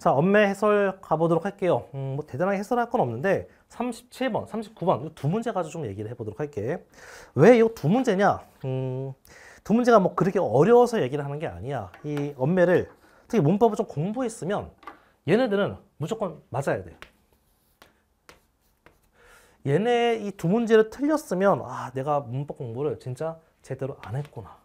자, 엄매 해설 가보도록 할게요. 음, 뭐 대단하게 해설할 건 없는데 37번, 39번 이두 문제 가지고 좀 얘기를 해보도록 할게. 왜이 두 문제냐? 음, 두 문제가 뭐 그렇게 어려워서 얘기를 하는 게 아니야. 이 엄매를 특히 문법을 좀 공부했으면 얘네들은 무조건 맞아야 돼 얘네 이 두 문제를 틀렸으면 아 내가 문법 공부를 진짜 제대로 안 했구나.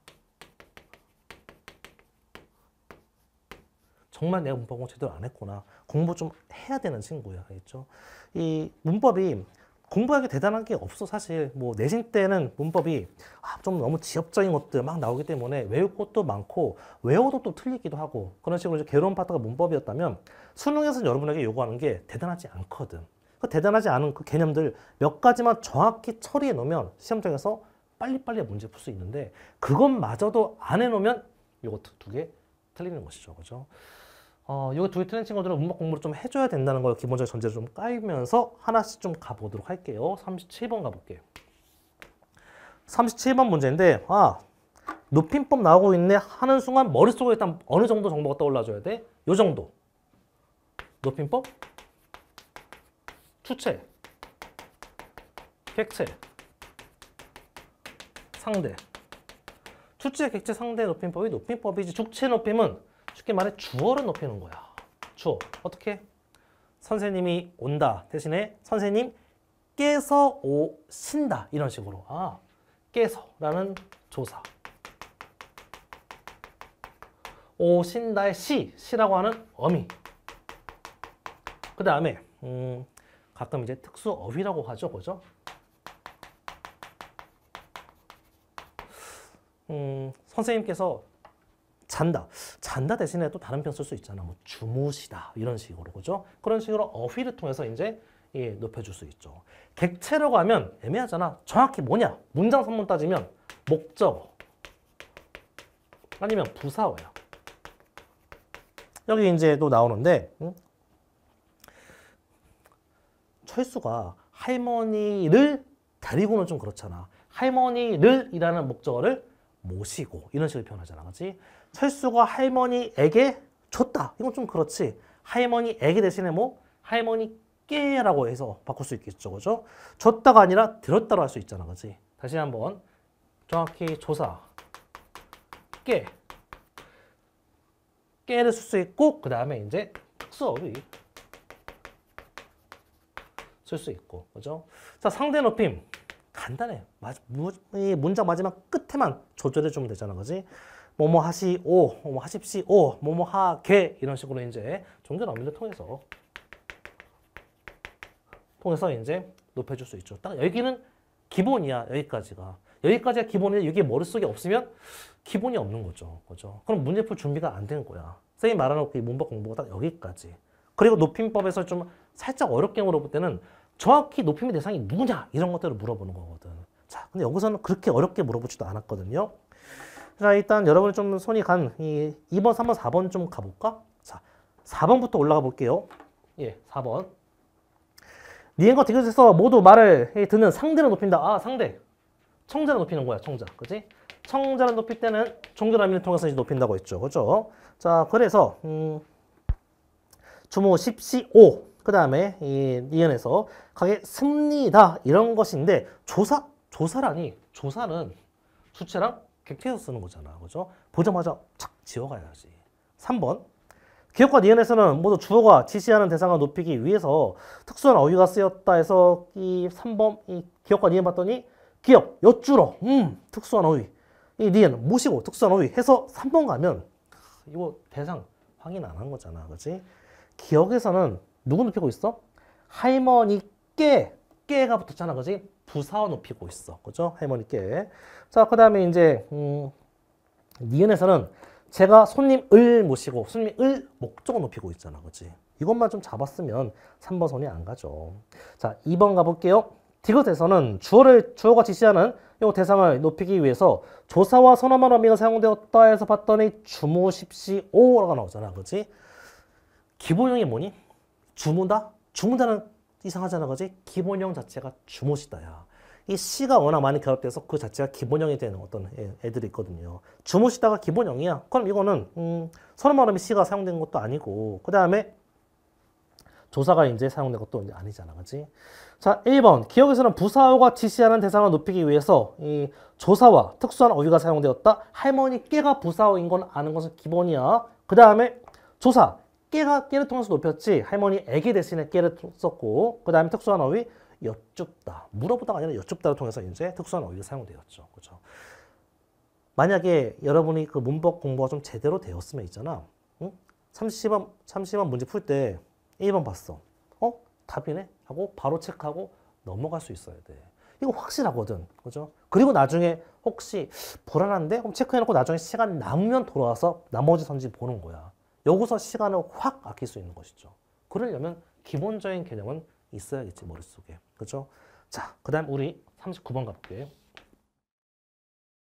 정말 내가 문법 공 제대로 안 했구나. 공부 좀 해야 되는 친구야. 알겠죠? 이 문법이 공부하기 대단한 게 없어 사실 뭐 내신 때는 문법이 아, 좀 너무 지엽적인 것들 막 나오기 때문에 외울 것도 많고 외워도 또 틀리기도 하고 그런 식으로 이제 괴로운 파트가 문법이었다면 수능에서는 여러분에게 요구하는 게 대단하지 않거든 그 대단하지 않은 그 개념들 몇 가지만 정확히 처리해 놓으면 시험장에서 빨리빨리 문제 풀 수 있는데 그것마저도 안 해놓으면 이것도 두 개 틀리는 것이죠 그죠 어, 요거 두개 틀린 친구들은 문법 공부를 좀 해줘야 된다는 걸 기본적인 전제를 좀 까이면서 하나씩 좀 가보도록 할게요. 37번 가볼게요. 37번 문제인데 아 높임법 나오고 있네 하는 순간 머릿속에 일단 어느 정도 정보가 떠올라줘야 돼? 요 정도. 높임법, 투체, 객체, 상대. 투체, 객체, 상대 높임법이 높임법이지 죽체 높임은 쉽게 말해 주어를 높이는 거야. 주어. 어떻게? 선생님이 온다 대신에 선생님께서 오신다 이런 식으로 아 깨서라는 조사 오신다의 시, 시라고 하는 어미 그 다음에 음, 가끔 이제 특수 어휘라고 하죠 그죠? 음, 선생님께서 잔다. 잔다 대신에 또 다른 표현 쓸 수 있잖아. 뭐 주무시다. 이런 식으로. 그죠? 그런 식으로 어휘를 통해서 이제 예, 높여줄 수 있죠. 객체라고 하면 애매하잖아. 정확히 뭐냐? 문장 선문 따지면 목적 아니면 부사어야. 여기 이제 또 나오는데 음? 철수가 할머니를 데리고는 좀 그렇잖아. 할머니를 이라는 목적어를 모시고 이런 식으로 표현하잖아. 그렇지? 철수가 할머니에게 줬다. 이건 좀 그렇지. 할머니에게 대신에 뭐 할머니께라고 해서 바꿀 수 있겠죠. 그죠? 줬다가 아니라 들었다로 할 수 있잖아. 그렇지? 다시 한번 정확히 조사 깨 깨를 쓸 수 있고 그 다음에 이제 수어휘쓸수 있고 그죠? 자 상대 높임 간단해. 문장 마지막 끝에만 조절해 주면 되잖아. 그지? 뭐뭐 하시오, 뭐뭐 하십시오, 뭐뭐 하게 이런 식으로 이제 종결 어미를 통해서 통해서 이제 높여줄 수 있죠. 딱 여기는 기본이야. 여기까지가. 여기까지가 기본인데 이게 머릿속에 없으면 기본이 없는 거죠. 그죠? 그럼 문제풀 준비가 안 된 거야. 선생님 말하는 그 문법 공부가 딱 여기까지. 그리고 높임법에서 좀 살짝 어렵게 물어볼 때는 정확히 높임의 대상이 누구냐 이런 것들을 물어보는 거거든. 자, 근데 여기서는 그렇게 어렵게 물어보지도 않았거든요. 자, 일단 여러분 좀 손이 간 이 2번, 3번, 4번 좀 가볼까? 자, 4번부터 올라가 볼게요. 예, 4번. 니엔과 대교에서 모두 말을 듣는 상대를 높인다. 아, 상대. 청자를 높이는 거야, 청자. 그지? 청자를 높일 때는 종결함을 통해서 이제 높인다고 했죠. 그죠? 자, 그래서, 음, 주모 10시 5. 그 다음에 이 이연에서 가게승리다 이런 것인데 조사 조사라니 조사는 주체랑 객체에서 쓰는 거잖아 그죠 보자마자 착 지워가야지 3번 기억과 니은에서는 모두 주어가 지시하는 대상을 높이기 위해서 특수한 어휘가 쓰였다 해서 이 3번 이 기억과 니은 봤더니 기억 여주로음 특수한 어휘 이 니은 모시고 특수한 어휘 해서 3번 가면 이거 대상 확인 안 한 거잖아 그렇지 기억에서는 누구 높이고 있어? 할머니께 깨가 붙었잖아 그지? 부사어 높이고 있어 그죠? 할머니께 자그 다음에 이제 음, 니은에서는 제가 손님을 모시고 손님을 목적을 높이고 있잖아 그지? 이것만 좀 잡았으면 3번 손이 안 가죠 자 2번 가볼게요 디귿에서는 주어를 주어가 지시하는 요 대상을 높이기 위해서 조사와 선언만 어미가 사용되었다 해서 봤더니 주무십시오라고 나오잖아 그지? 기본형이 뭐니? 주문다? 주문다는 이상하잖아, 그지? 기본형 자체가 주무시다야. 이 시가 워낙 많이 결합돼서 그 자체가 기본형이 되는 어떤 애들이 있거든요. 주무시다가 기본형이야. 그럼 이거는 음, 서른마름이 시가 사용된 것도 아니고 그 다음에 조사가 이제 사용된 것도 이제 아니잖아, 그지 자, 1번 기억에서는 부사어가 지시하는 대상을 높이기 위해서 이 조사와 특수한 어휘가 사용되었다. 할머니께가 부사어인 건 아는 것은 기본이야. 그 다음에 조사 깨가 깨를 통해서 높였지 할머니 애기 대신에 깨를 썼고 그 다음에 특수한 어휘 여쭙다 물어보다가 아니라 여쭙다를 통해서 이제 특수한 어휘가 사용되었죠. 그렇죠. 만약에 여러분이 그 문법 공부가 좀 제대로 되었으면 있잖아. 응? 30번 30번 문제 풀 때 1번 봤어. 어? 답이네 하고 바로 체크하고 넘어갈 수 있어야 돼. 이거 확실하거든. 그죠? 그리고 나중에 혹시 불안한데? 그럼 체크해놓고 나중에 시간 남으면 돌아와서 나머지 선지 보는 거야. 여기서 시간을 확 아낄 수 있는 것이죠. 그러려면 기본적인 개념은 있어야겠지 머릿속에. 그죠 자, 그 다음 우리 39번 가볼게요.